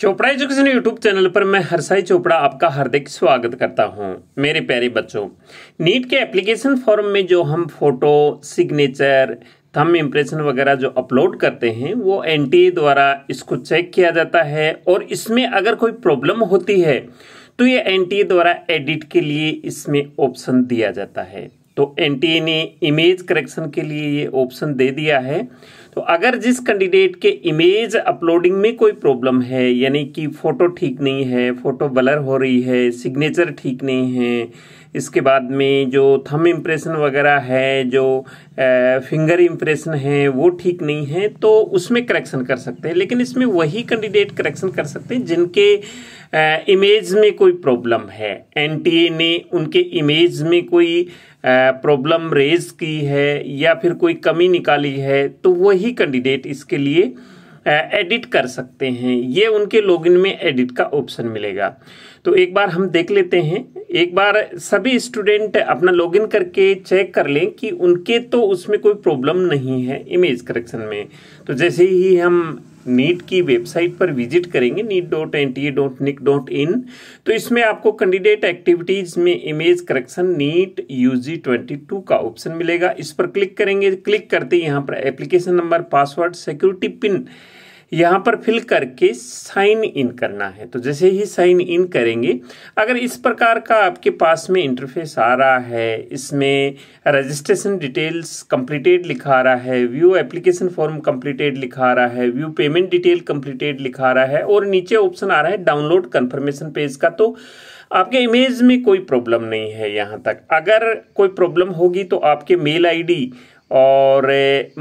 Chopra education YouTube channel पर मैं हरसाई चोपड़ा आपका हार्दिक स्वागत करता हूं मेरे प्यारे बच्चों नीट के एप्लीकेशन फॉर्म में जो हम फोटो सिग्नेचर थम इम्प्रेशन वगैरह जो अपलोड करते हैं वो एन e द्वारा इसको चेक किया जाता है और इसमें अगर कोई प्रॉब्लम होती है तो ये एन e द्वारा एडिट के लिए इसमें ऑप्शन दिया जाता है तो एनटीए ने इमेज करेक्शन के लिए ये ऑप्शन दे दिया है तो अगर जिस कैंडिडेट के इमेज अपलोडिंग में कोई प्रॉब्लम है यानी कि फ़ोटो ठीक नहीं है फ़ोटो ब्लर हो रही है सिग्नेचर ठीक नहीं है इसके बाद में जो थम इम्प्रेशन वगैरह है जो फिंगर इम्प्रेशन है वो ठीक नहीं है तो उसमें करेक्शन कर सकते हैं लेकिन इसमें वही कैंडिडेट करेक्शन कर सकते हैं जिनके इमेज में कोई प्रॉब्लम है एनटीए ने उनके इमेज में कोई प्रॉब्लम रेज की है या फिर कोई कमी निकाली है तो वही कैंडिडेट इसके लिए एडिट कर सकते हैं ये उनके लॉगिन में एडिट का ऑप्शन मिलेगा तो एक बार हम देख लेते हैं एक बार सभी स्टूडेंट अपना लॉगिन करके चेक कर लें कि उनके तो उसमें कोई प्रॉब्लम नहीं है इमेज करेक्शन में तो जैसे ही हम नीट की वेबसाइट पर विजिट करेंगे NEET dot N T A dot nic dot in तो इसमें आपको कैंडिडेट एक्टिविटीज में image correction NEET U G twenty two का ऑप्शन मिलेगा इस पर क्लिक करेंगे क्लिक करते यहाँ पर application number password security pin यहाँ पर फिल करके साइन इन करना है तो जैसे ही साइन इन करेंगे अगर इस प्रकार का आपके पास में इंटरफेस आ रहा है इसमें रजिस्ट्रेशन डिटेल्स कंप्लीटेड लिखा रहा है व्यू एप्लीकेशन फॉर्म कंप्लीटेड लिखा रहा है व्यू पेमेंट डिटेल कंप्लीटेड लिखा रहा है और नीचे ऑप्शन आ रहा है डाउनलोड कन्फर्मेशन पेज का तो आपके इमेज में कोई प्रॉब्लम नहीं है यहाँ तक अगर कोई प्रॉब्लम होगी तो आपके मेल आई और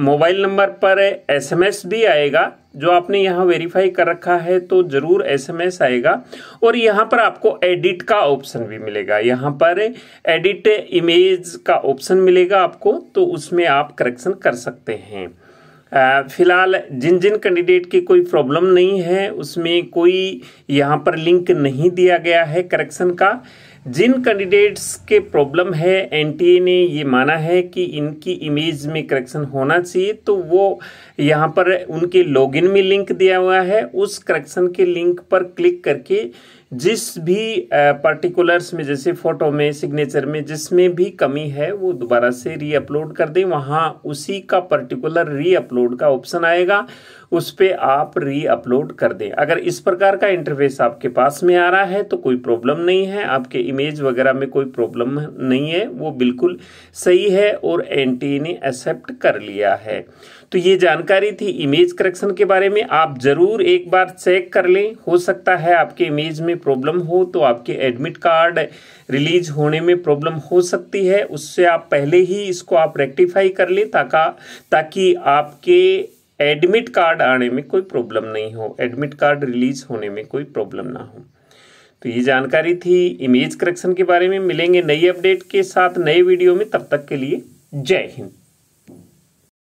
मोबाइल नंबर पर एसएमएस भी आएगा जो आपने यहाँ वेरीफाई कर रखा है तो ज़रूर एसएमएस आएगा और यहाँ पर आपको एडिट का ऑप्शन भी मिलेगा यहाँ पर एडिट इमेज का ऑप्शन मिलेगा आपको तो उसमें आप करेक्शन कर सकते हैं फिलहाल जिन जिन कैंडिडेट की कोई प्रॉब्लम नहीं है उसमें कोई यहाँ पर लिंक नहीं दिया गया है करेक्शन का जिन कैंडिडेट्स के प्रॉब्लम है एनटीए ने ये माना है कि इनकी इमेज में करेक्शन होना चाहिए तो वो यहाँ पर उनके लॉगिन में लिंक दिया हुआ है उस करेक्शन के लिंक पर क्लिक करके जिस भी पर्टिकुलर्स में जैसे फोटो में सिग्नेचर में जिसमें भी कमी है वो दोबारा से री अपलोड कर दें वहाँ उसी का पर्टिकुलर री अपलोड का ऑप्शन आएगा उस पर आप री अपलोड कर दें अगर इस प्रकार का इंटरफेस आपके पास में आ रहा है तो कोई प्रॉब्लम नहीं है आपके इमेज वगैरह में कोई प्रॉब्लम नहीं है वो बिल्कुल सही है और एन ने एक्सेप्ट कर लिया है तो ये जानकारी थी इमेज करेक्शन के बारे में आप ज़रूर एक बार चेक कर लें हो सकता है आपके इमेज में में प्रॉब्लम हो तो आपके एडमिट कार्ड रिलीज होने में प्रॉब्लम हो सकती है उससे आप पहले ही इसको आप रेक्टिफाई कर लें ताका ताकि आपके एडमिट कार्ड आने में कोई प्रॉब्लम नहीं हो एडमिट कार्ड रिलीज होने में कोई प्रॉब्लम ना हो तो ये जानकारी थी इमेज करेक्शन के बारे में मिलेंगे नई अपडेट के साथ नए वीडियो में तब तक के लिए जय हिंद